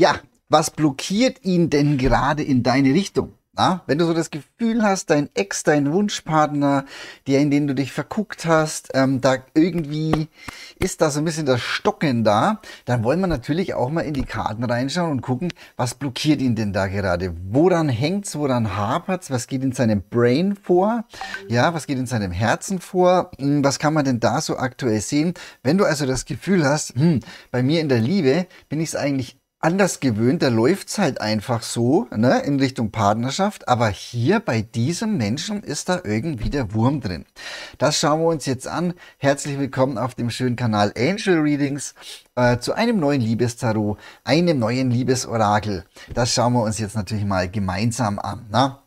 ja, was blockiert ihn denn gerade in deine Richtung? Na? Wenn du so das Gefühl hast, dein Ex, dein Wunschpartner, der, in den du dich verguckt hast, ähm, da irgendwie ist da so ein bisschen das Stocken da, dann wollen wir natürlich auch mal in die Karten reinschauen und gucken, was blockiert ihn denn da gerade? Woran hängt's, woran hapert's, was geht in seinem Brain vor? Ja, was geht in seinem Herzen vor? Hm, was kann man denn da so aktuell sehen? Wenn du also das Gefühl hast, hm, bei mir in der Liebe bin ich es eigentlich anders gewöhnt, da läuft's halt einfach so ne, in Richtung Partnerschaft. Aber hier bei diesem Menschen ist da irgendwie der Wurm drin. Das schauen wir uns jetzt an. Herzlich willkommen auf dem schönen Kanal Angel Readings äh, zu einem neuen Liebestarot, einem neuen Liebesorakel. Das schauen wir uns jetzt natürlich mal gemeinsam an. Ne?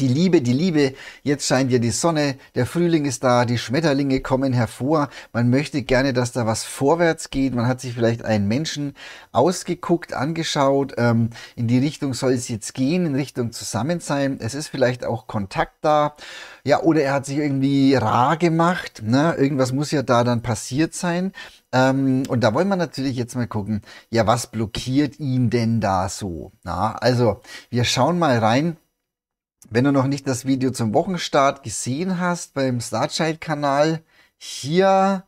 Die Liebe, die Liebe, jetzt scheint ja die Sonne, der Frühling ist da, die Schmetterlinge kommen hervor, man möchte gerne, dass da was vorwärts geht, man hat sich vielleicht einen Menschen ausgeguckt, angeschaut, ähm, in die Richtung soll es jetzt gehen, in Richtung Zusammensein, es ist vielleicht auch Kontakt da, ja, oder er hat sich irgendwie rar gemacht, ne? irgendwas muss ja da dann passiert sein. Ähm, und da wollen wir natürlich jetzt mal gucken, ja, was blockiert ihn denn da so? Na, also, wir schauen mal rein wenn du noch nicht das Video zum Wochenstart gesehen hast beim Starchild-Kanal, hier,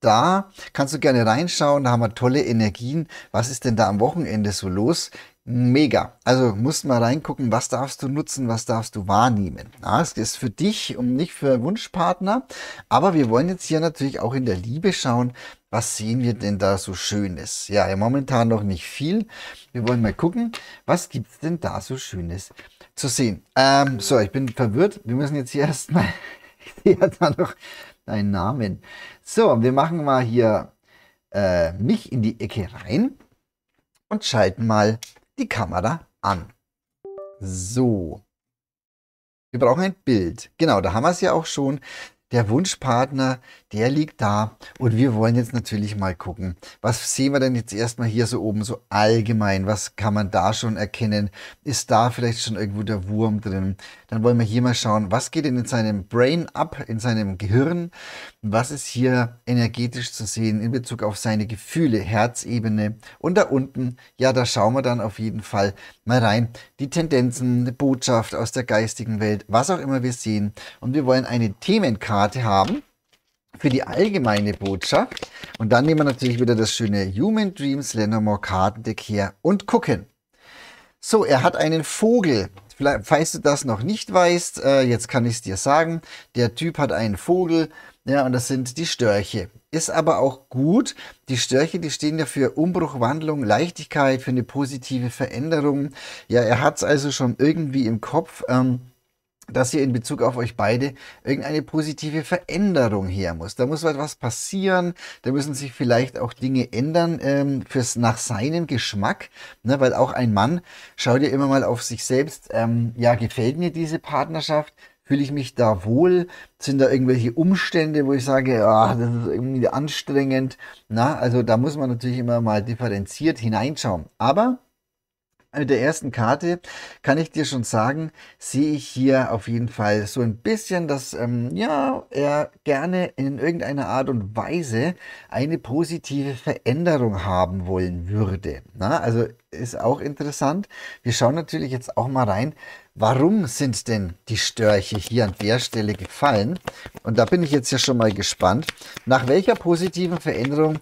da, kannst du gerne reinschauen, da haben wir tolle Energien. Was ist denn da am Wochenende so los? mega. Also musst mal reingucken, was darfst du nutzen, was darfst du wahrnehmen. Ja, es ist für dich und nicht für Wunschpartner. Aber wir wollen jetzt hier natürlich auch in der Liebe schauen, was sehen wir denn da so Schönes? Ja, ja momentan noch nicht viel. Wir wollen mal gucken, was gibt es denn da so Schönes zu sehen. Ähm, so, ich bin verwirrt. Wir müssen jetzt hier erstmal, ich sehe da noch deinen Namen. So, wir machen mal hier äh, mich in die Ecke rein und schalten mal die Kamera an. So. Wir brauchen ein Bild. Genau, da haben wir es ja auch schon der Wunschpartner, der liegt da. Und wir wollen jetzt natürlich mal gucken, was sehen wir denn jetzt erstmal hier so oben so allgemein? Was kann man da schon erkennen? Ist da vielleicht schon irgendwo der Wurm drin? Dann wollen wir hier mal schauen, was geht denn in seinem Brain ab, in seinem Gehirn? Was ist hier energetisch zu sehen in Bezug auf seine Gefühle, Herzebene? Und da unten, ja, da schauen wir dann auf jeden Fall mal rein. Die Tendenzen, eine Botschaft aus der geistigen Welt, was auch immer wir sehen. Und wir wollen eine Themenkarte Karte haben für die allgemeine Botschaft. Und dann nehmen wir natürlich wieder das schöne Human Dreams Lenormand Kartendeck her und gucken. So, er hat einen Vogel. Vielleicht, falls du das noch nicht weißt, äh, jetzt kann ich es dir sagen. Der Typ hat einen Vogel, ja, und das sind die Störche. Ist aber auch gut. Die Störche, die stehen ja für Umbruch, Wandlung, Leichtigkeit, für eine positive Veränderung. Ja, er hat es also schon irgendwie im Kopf. Ähm, dass ihr in Bezug auf euch beide irgendeine positive Veränderung her muss. Da muss etwas passieren, da müssen sich vielleicht auch Dinge ändern ähm, fürs nach seinem Geschmack, ne? weil auch ein Mann schaut ja immer mal auf sich selbst, ähm, ja, gefällt mir diese Partnerschaft, Fühle ich mich da wohl? Sind da irgendwelche Umstände, wo ich sage, ah, das ist irgendwie anstrengend? Na, also da muss man natürlich immer mal differenziert hineinschauen. Aber mit äh, der ersten Karte kann ich dir schon sagen, sehe ich hier auf jeden Fall so ein bisschen, dass ähm, ja, er gerne in irgendeiner Art und Weise eine positive Veränderung haben wollen würde. Na, also ist auch interessant. Wir schauen natürlich jetzt auch mal rein, warum sind denn die Störche hier an der Stelle gefallen? Und da bin ich jetzt ja schon mal gespannt. Nach welcher positiven Veränderung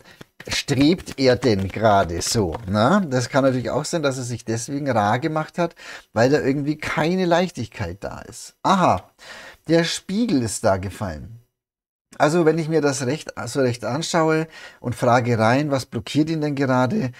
strebt er denn gerade so? Na, das kann natürlich auch sein, dass er sich deswegen rar gemacht hat, weil da irgendwie keine Leichtigkeit da ist. Aha, der Spiegel ist da gefallen. Also wenn ich mir das recht, so recht anschaue und frage rein, was blockiert ihn denn gerade,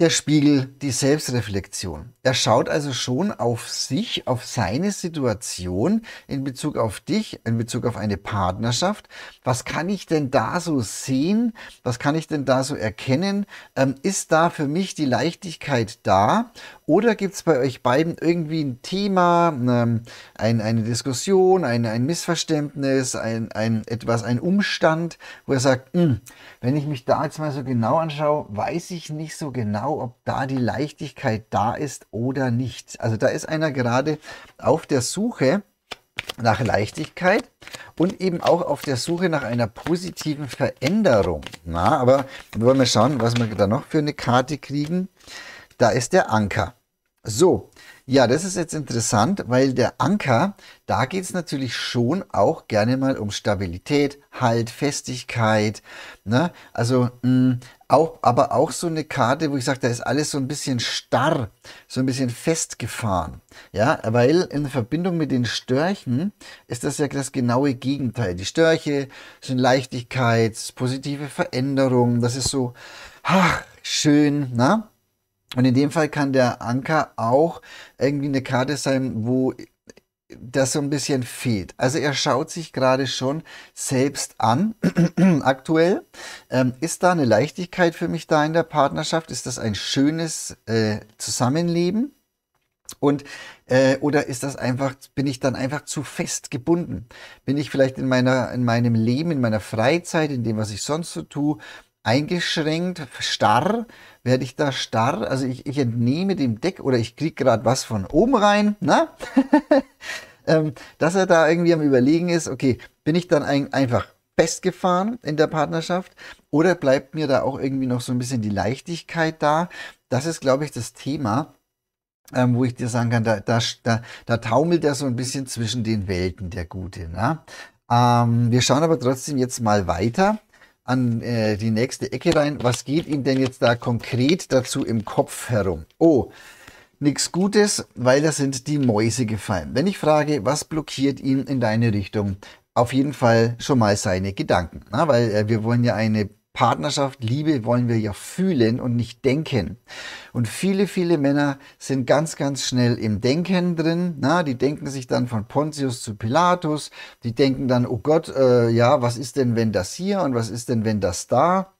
der Spiegel die Selbstreflexion. Er schaut also schon auf sich, auf seine Situation in Bezug auf dich, in Bezug auf eine Partnerschaft. Was kann ich denn da so sehen? Was kann ich denn da so erkennen? Ähm, ist da für mich die Leichtigkeit da? Oder gibt es bei euch beiden irgendwie ein Thema, ähm, eine, eine Diskussion, ein, ein Missverständnis, ein, ein, etwas, ein Umstand, wo ihr sagt, hm, wenn ich mich da jetzt mal so genau anschaue, weiß ich nicht so genau, ob da die Leichtigkeit da ist oder nicht. Also da ist einer gerade auf der Suche nach Leichtigkeit und eben auch auf der Suche nach einer positiven Veränderung. Na, aber wollen wir schauen, was wir da noch für eine Karte kriegen. Da ist der Anker. So, ja, das ist jetzt interessant, weil der Anker, da geht es natürlich schon auch gerne mal um Stabilität, Halt, Festigkeit. Ne? Also mh, mm, auch, aber auch so eine Karte, wo ich sage, da ist alles so ein bisschen starr, so ein bisschen festgefahren. Ja, weil in Verbindung mit den Störchen ist das ja das genaue Gegenteil. Die Störche sind Leichtigkeit, positive Veränderung, das ist so ach, schön, ne? Und in dem Fall kann der Anker auch irgendwie eine Karte sein, wo das so ein bisschen fehlt. Also er schaut sich gerade schon selbst an, aktuell. Ähm, ist da eine Leichtigkeit für mich da in der Partnerschaft? Ist das ein schönes äh, Zusammenleben? Und äh, oder ist das einfach, bin ich dann einfach zu fest gebunden? Bin ich vielleicht in meiner, in meinem Leben, in meiner Freizeit, in dem, was ich sonst so tue, eingeschränkt, starr, werde ich da starr, also ich, ich entnehme dem Deck oder ich kriege gerade was von oben rein, ne? Ähm, dass er da irgendwie am Überlegen ist, okay, bin ich dann ein, einfach festgefahren in der Partnerschaft oder bleibt mir da auch irgendwie noch so ein bisschen die Leichtigkeit da? Das ist, glaube ich, das Thema, ähm, wo ich dir sagen kann, da, da, da, da taumelt er so ein bisschen zwischen den Welten, der Gute. Ne? Ähm, wir schauen aber trotzdem jetzt mal weiter an äh, die nächste Ecke rein. Was geht ihm denn jetzt da konkret dazu im Kopf herum? Oh, nichts Gutes, weil da sind die Mäuse gefallen. Wenn ich frage, was blockiert ihn in deine Richtung? Auf jeden Fall schon mal seine Gedanken, na, weil äh, wir wollen ja eine Partnerschaft, Liebe wollen wir ja fühlen und nicht denken. Und viele, viele Männer sind ganz, ganz schnell im Denken drin. Na, die denken sich dann von Pontius zu Pilatus. Die denken dann, oh Gott, äh, ja, was ist denn, wenn das hier und was ist denn, wenn das da?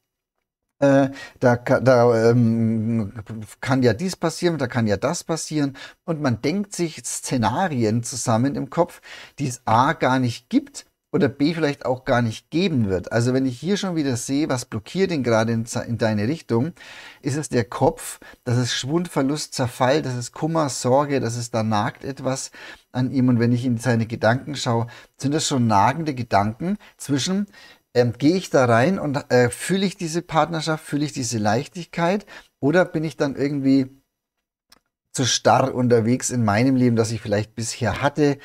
Äh, da, da ähm, kann ja dies passieren, da kann ja das passieren. Und man denkt sich Szenarien zusammen im Kopf, die es A gar nicht gibt oder B vielleicht auch gar nicht geben wird. Also wenn ich hier schon wieder sehe, was blockiert ihn gerade in, in deine Richtung, ist es der Kopf, das ist Schwund, Verlust, Zerfall, das ist Kummer, Sorge, das ist da nagt etwas an ihm. Und wenn ich in seine Gedanken schaue, sind das schon nagende Gedanken zwischen, ähm, gehe ich da rein und äh, fühle ich diese Partnerschaft, fühle ich diese Leichtigkeit oder bin ich dann irgendwie zu starr unterwegs in meinem Leben, das ich vielleicht bisher hatte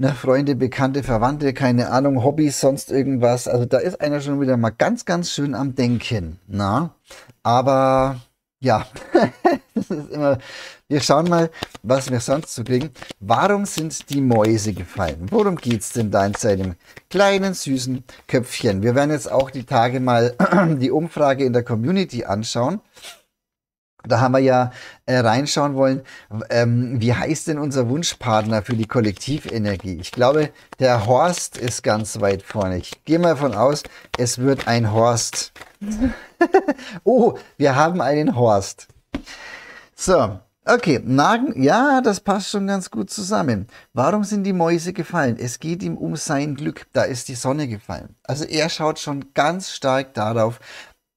ne, Freunde, Bekannte, Verwandte, keine Ahnung, Hobbys, sonst irgendwas. Also da ist einer schon wieder mal ganz, ganz schön am Denken. Na? Aber ja, das ist immer. Wir schauen mal, was wir sonst zu so kriegen. Warum sind die Mäuse gefallen? Worum geht es denn da in seinem kleinen süßen Köpfchen? Wir werden jetzt auch die Tage mal die Umfrage in der Community anschauen. Da haben wir ja äh, reinschauen wollen, ähm, wie heißt denn unser Wunschpartner für die Kollektivenergie? Ich glaube, der Horst ist ganz weit vorne. Ich gehe mal davon aus, es wird ein Horst. oh, wir haben einen Horst. So, okay, Nagen, ja, das passt schon ganz gut zusammen. Warum sind die Mäuse gefallen? Es geht ihm um sein Glück, da ist die Sonne gefallen. Also er schaut schon ganz stark darauf,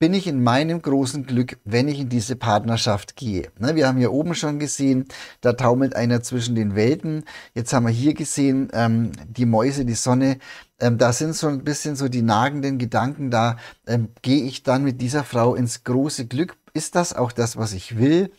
bin ich in meinem großen Glück, wenn ich in diese Partnerschaft gehe. Ne, wir haben hier oben schon gesehen, da taumelt einer zwischen den Welten. Jetzt haben wir hier gesehen, ähm, die Mäuse, die Sonne. Ähm, da sind so ein bisschen so die nagenden Gedanken da. Ähm, gehe ich dann mit dieser Frau ins große Glück? Ist das auch das, was ich will?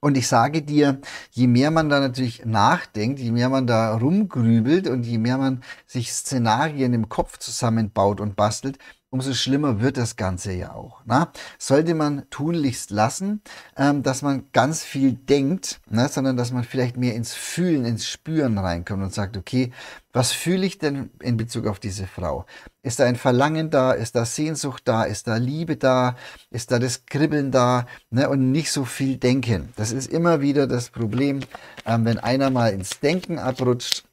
Und ich sage dir, je mehr man da natürlich nachdenkt, je mehr man da rumgrübelt und je mehr man sich Szenarien im Kopf zusammenbaut und bastelt, umso schlimmer wird das Ganze ja auch. Na? Ne? Sollte man tunlichst lassen, ähm, dass man ganz viel denkt, ne? sondern dass man vielleicht mehr ins Fühlen, ins Spüren reinkommt und sagt, okay, was fühle ich denn in Bezug auf diese Frau? Ist da ein Verlangen da? Ist da Sehnsucht da? Ist da Liebe da? Ist da das Kribbeln da? Ne? Und nicht so viel denken. Das ist immer wieder das Problem, ähm, wenn einer mal ins Denken abrutscht,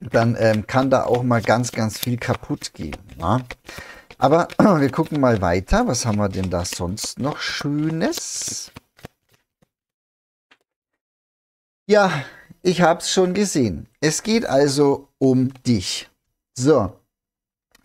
dann ähm, kann da auch mal ganz, ganz viel kaputt gehen. Na? Ne? Aber wir gucken mal weiter. Was haben wir denn da sonst noch Schönes? Ja, ich habe es schon gesehen. Es geht also um dich. So.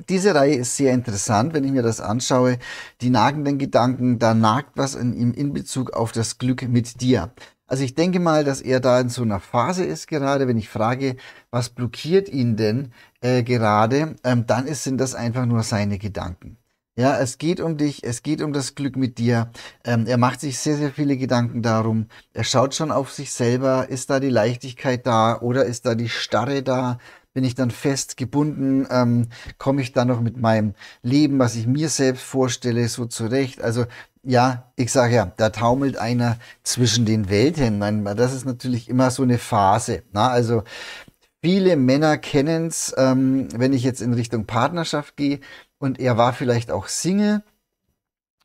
Diese Reihe ist sehr interessant, wenn ich mir das anschaue. Die nagenden Gedanken, da nagt was in ihm in Bezug auf das Glück mit dir. Also ich denke mal, dass er da in so einer Phase ist gerade, wenn ich frage, was blockiert ihn denn äh, gerade, ähm, dann ist, sind das einfach nur seine Gedanken. Ja, es geht um dich, es geht um das Glück mit dir. Ähm, er macht sich sehr, sehr viele Gedanken darum. Er schaut schon auf sich selber, ist da die Leichtigkeit da oder ist da die Starre da? bin ich dann fest gebunden, ähm, komme ich dann noch mit meinem Leben, was ich mir selbst vorstelle, so zurecht. Also ja, ich sage ja, da taumelt einer zwischen den Welten. Nein, Das ist natürlich immer so eine Phase. Na? Ne? Also viele Männer kennen es, ähm, wenn ich jetzt in Richtung Partnerschaft gehe und er war vielleicht auch Single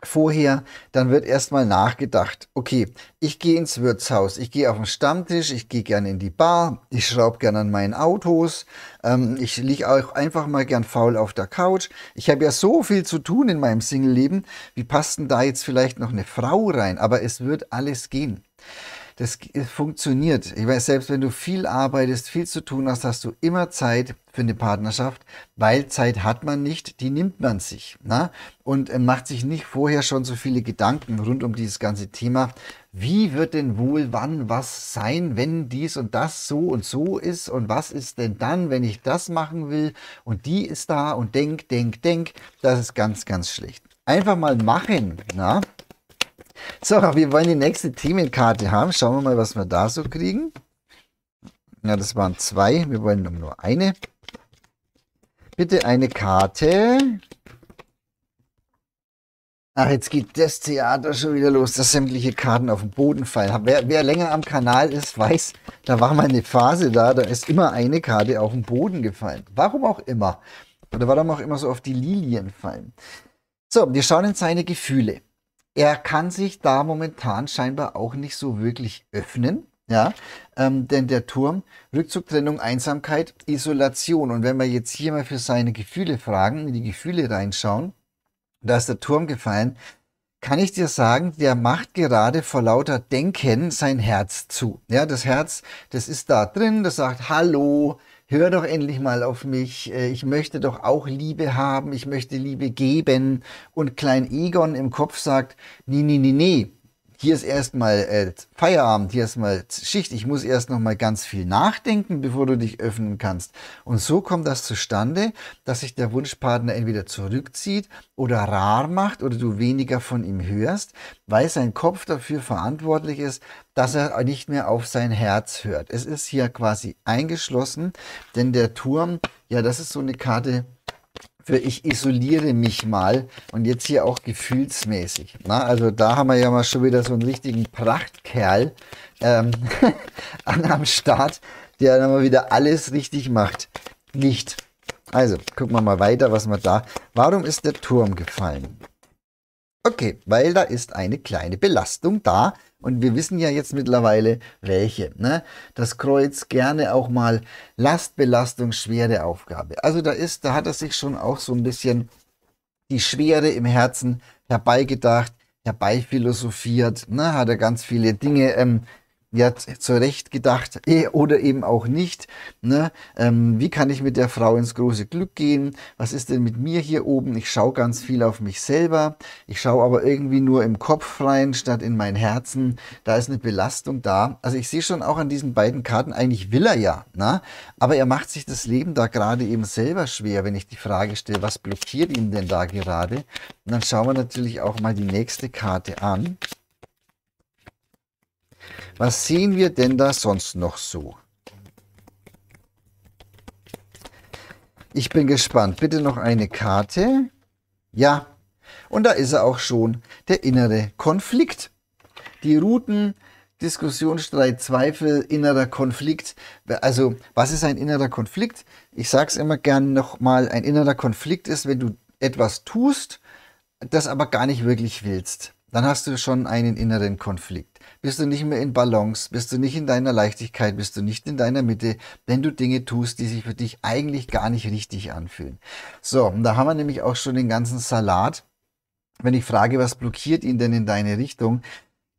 vorher, dann wird erstmal nachgedacht. Okay, ich gehe ins Wirtshaus, ich gehe auf den Stammtisch, ich gehe gerne in die Bar, ich schraube gerne an meinen Autos, ähm, ich liege auch einfach mal gern faul auf der Couch. Ich habe ja so viel zu tun in meinem Single-Leben. Wie passt denn da jetzt vielleicht noch eine Frau rein? Aber es wird alles gehen. Das äh, funktioniert. Ich weiß, selbst wenn du viel arbeitest, viel zu tun hast, hast du immer Zeit für eine Partnerschaft, weil Zeit hat man nicht, die nimmt man sich. Na? Und äh, macht sich nicht vorher schon so viele Gedanken rund um dieses ganze Thema. Wie wird denn wohl wann was sein, wenn dies und das so und so ist? Und was ist denn dann, wenn ich das machen will? Und die ist da und denk, denk, denk. Das ist ganz, ganz schlecht. Einfach mal machen. Na? So, wir wollen die nächste Themenkarte haben. Schauen wir mal, was wir da so kriegen. Ja, das waren zwei. Wir wollen nur eine. Bitte eine Karte. Ach, jetzt geht das Theater schon wieder los, dass sämtliche Karten auf den Boden fallen. Wer, wer, länger am Kanal ist, weiß, da war mal eine Phase da, da ist immer eine Karte auf den Boden gefallen. Warum auch immer. Oder warum auch immer so auf die Lilien fallen. So, wir schauen in seine Gefühle er kann sich da momentan scheinbar auch nicht so wirklich öffnen. Ja, ähm, denn der Turm, Rückzug, Trennung, Einsamkeit, Isolation. Und wenn wir jetzt hier mal für seine Gefühle fragen, in die Gefühle reinschauen, da ist der Turm gefallen, kann ich dir sagen, der macht gerade vor lauter Denken sein Herz zu. Ja, das Herz, das ist da drin, das sagt Hallo, hör doch endlich mal auf mich, äh, ich möchte doch auch Liebe haben, ich möchte Liebe geben. Und Klein Egon im Kopf sagt, nee, nee, nee, nee, hier ist erstmal äh, Feierabend, hier ist mal Schicht, ich muss erst nochmal ganz viel nachdenken, bevor du dich öffnen kannst. Und so kommt das zustande, dass sich der Wunschpartner entweder zurückzieht oder rar macht oder du weniger von ihm hörst, weil sein Kopf dafür verantwortlich ist, dass er nicht mehr auf sein Herz hört. Es ist hier quasi eingeschlossen, denn der Turm, ja, das ist so eine Karte, für ich isoliere mich mal und jetzt hier auch gefühlsmäßig. Na, ne? also da haben wir ja mal schon wieder so einen richtigen Prachtkerl ähm, am Start, der dann mal wieder alles richtig macht. Nicht. Also, gucken wir mal weiter, was wir da. Warum ist der Turm gefallen? Okay, weil da ist eine kleine Belastung da, und wir wissen ja jetzt mittlerweile welche. Ne? Das Kreuz gerne auch mal Lastbelastung, schwere Aufgabe. Also da ist, da hat er sich schon auch so ein bisschen die Schwere im Herzen herbeigedacht, herbeiphilosophiert, ne? hat er ganz viele Dinge ähm, ja, zu Recht gedacht eh oder eben auch nicht. Ne? Ähm, wie kann ich mit der Frau ins große Glück gehen? Was ist denn mit mir hier oben? Ich schaue ganz viel auf mich selber. Ich schaue aber irgendwie nur im Kopf rein, statt in mein Herzen. Da ist eine Belastung da. Also ich sehe schon auch an diesen beiden Karten, eigentlich will er ja. Ne? Aber er macht sich das Leben da gerade eben selber schwer, wenn ich die Frage stelle, was blockiert ihn denn da gerade? Und dann schauen wir natürlich auch mal die nächste Karte an. Was sehen wir denn da sonst noch so? Ich bin gespannt. Bitte noch eine Karte. Ja. Und da ist er auch schon, der innere Konflikt. Die Routen, Diskussion, Streit, Zweifel, innerer Konflikt. Also, was ist ein innerer Konflikt? Ich sage es immer gerne nochmal, ein innerer Konflikt ist, wenn du etwas tust, das aber gar nicht wirklich willst. Dann hast du schon einen inneren Konflikt bist du nicht mehr in Balance, bist du nicht in deiner Leichtigkeit, bist du nicht in deiner Mitte, wenn du Dinge tust, die sich für dich eigentlich gar nicht richtig anfühlen. So, und da haben wir nämlich auch schon den ganzen Salat. Wenn ich frage, was blockiert ihn denn in deine Richtung?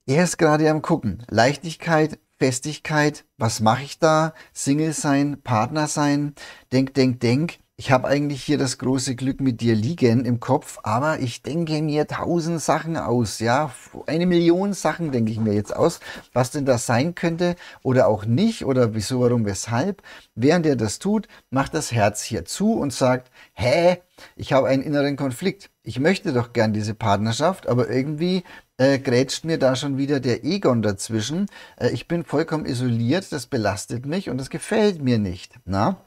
Er ist gerade am Gucken. Leichtigkeit, Festigkeit, was mache ich da? Single sein, Partner sein, denk, denk, denk ich habe eigentlich hier das große Glück mit dir liegen im Kopf, aber ich denke mir tausend Sachen aus, ja, eine Million Sachen denke ich mir jetzt aus, was denn das sein könnte oder auch nicht oder wieso, warum, weshalb. Während er das tut, macht das Herz hier zu und sagt, hä, ich habe einen inneren Konflikt. Ich möchte doch gern diese Partnerschaft, aber irgendwie äh, grätscht mir da schon wieder der Egon dazwischen. Äh, ich bin vollkommen isoliert, das belastet mich und das gefällt mir nicht. Na?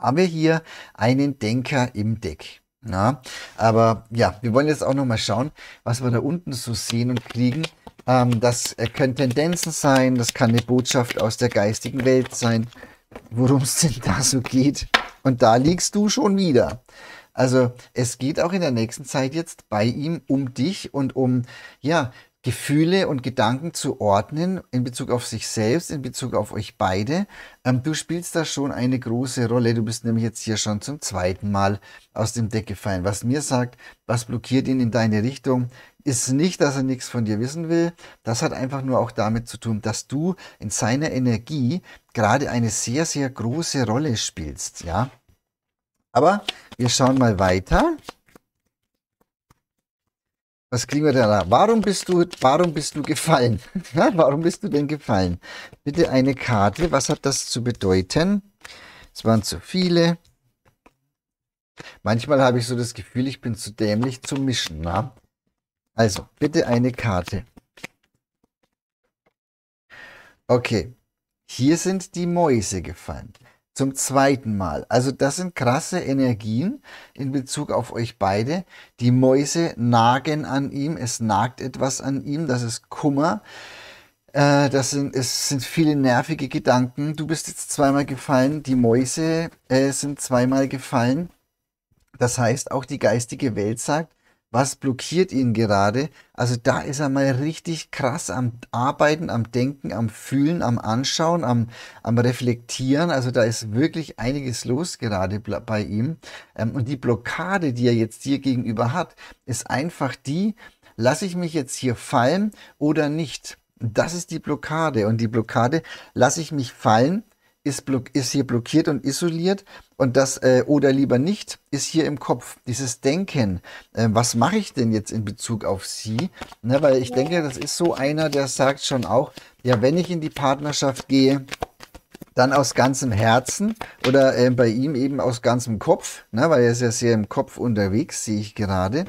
haben wir hier einen Denker im Deck. Na, aber ja, wir wollen jetzt auch nochmal schauen, was wir da unten so sehen und kriegen. Ähm, das äh, können Tendenzen sein, das kann eine Botschaft aus der geistigen Welt sein, worum es denn da so geht. Und da liegst du schon wieder. Also es geht auch in der nächsten Zeit jetzt bei ihm um dich und um, ja, Gefühle und Gedanken zu ordnen in Bezug auf sich selbst, in Bezug auf euch beide. Ähm, du spielst da schon eine große Rolle. Du bist nämlich jetzt hier schon zum zweiten Mal aus dem Deck gefallen. Was mir sagt, was blockiert ihn in deine Richtung, ist nicht, dass er nichts von dir wissen will. Das hat einfach nur auch damit zu tun, dass du in seiner Energie gerade eine sehr, sehr große Rolle spielst. Ja. Aber wir schauen mal weiter. Was kriegen wir denn da? Warum bist du, warum bist du gefallen? warum bist du denn gefallen? Bitte eine Karte. Was hat das zu bedeuten? Es waren zu viele. Manchmal habe ich so das Gefühl, ich bin zu dämlich zum Mischen. Na? Also, bitte eine Karte. Okay. Hier sind die Mäuse gefallen zum zweiten Mal. Also das sind krasse Energien in Bezug auf euch beide. Die Mäuse nagen an ihm, es nagt etwas an ihm, das ist Kummer. Äh, das sind, es sind viele nervige Gedanken. Du bist jetzt zweimal gefallen, die Mäuse äh, sind zweimal gefallen. Das heißt, auch die geistige Welt sagt, was blockiert ihn gerade. Also da ist er mal richtig krass am Arbeiten, am Denken, am Fühlen, am Anschauen, am, am Reflektieren. Also da ist wirklich einiges los gerade bei ihm. Ähm, und die Blockade, die er jetzt hier gegenüber hat, ist einfach die, lasse ich mich jetzt hier fallen oder nicht? Das ist die Blockade. Und die Blockade, lasse ich mich fallen ist, block, ist hier blockiert und isoliert und das äh, oder lieber nicht ist hier im Kopf. Dieses Denken, äh, was mache ich denn jetzt in Bezug auf sie? Ne, weil ich denke, das ist so einer, der sagt schon auch, ja, wenn ich in die Partnerschaft gehe, dann aus ganzem Herzen oder äh, bei ihm eben aus ganzem Kopf, ne, weil er ist ja sehr im Kopf unterwegs, sehe ich gerade,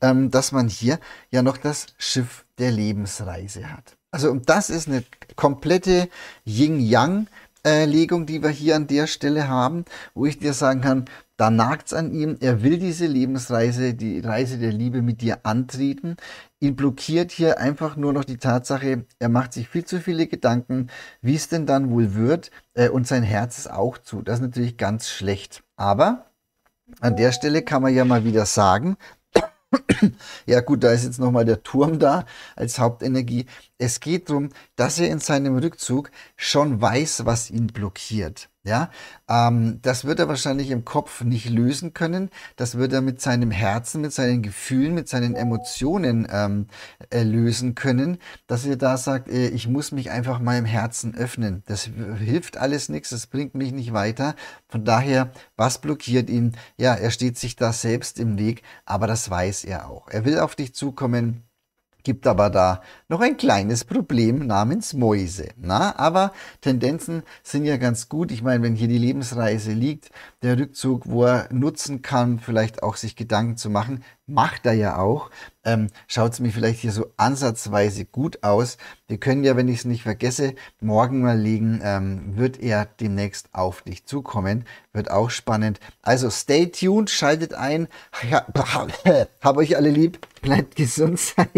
ähm, dass man hier ja noch das Schiff der Lebensreise hat. Also und das ist eine komplette Yin-Yang Legung, die wir hier an der Stelle haben, wo ich dir sagen kann, da nagt es an ihm. Er will diese Lebensreise, die Reise der Liebe mit dir antreten. Ihn blockiert hier einfach nur noch die Tatsache, er macht sich viel zu viele Gedanken, wie es denn dann wohl wird. Äh, und sein Herz ist auch zu. Das ist natürlich ganz schlecht. Aber an der Stelle kann man ja mal wieder sagen, ja gut, da ist jetzt nochmal der Turm da als Hauptenergie. Es geht darum, dass er in seinem Rückzug schon weiß, was ihn blockiert. Ja, ähm, das wird er wahrscheinlich im Kopf nicht lösen können. Das wird er mit seinem Herzen, mit seinen Gefühlen, mit seinen Emotionen ähm, äh, lösen können. Dass er da sagt, äh, ich muss mich einfach meinem Herzen öffnen. Das hilft alles nichts, das bringt mich nicht weiter. Von daher, was blockiert ihn? Ja, er steht sich da selbst im Weg, aber das weiß er auch. Er will auf dich zukommen gibt aber da noch ein kleines Problem namens Mäuse. Na, aber Tendenzen sind ja ganz gut. Ich meine, wenn hier die Lebensreise liegt, der Rückzug, wo er nutzen kann, vielleicht auch sich Gedanken zu machen, macht er ja auch, ähm, schaut es mir vielleicht hier so ansatzweise gut aus. Wir können ja, wenn ich es nicht vergesse, morgen mal liegen, ähm, wird er demnächst auf dich zukommen. Wird auch spannend. Also stay tuned, schaltet ein. Ja, hab euch alle lieb, bleibt gesund, seid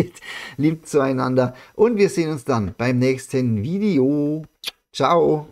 lieb zueinander und wir sehen uns dann beim nächsten Video. Ciao.